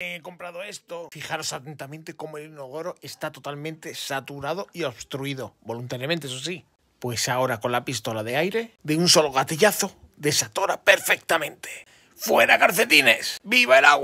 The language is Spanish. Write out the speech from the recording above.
He comprado esto. Fijaros atentamente cómo el inogoro está totalmente saturado y obstruido, voluntariamente, eso sí. Pues ahora con la pistola de aire, de un solo gatillazo, desatora perfectamente. ¡Fuera calcetines! ¡Viva el agua!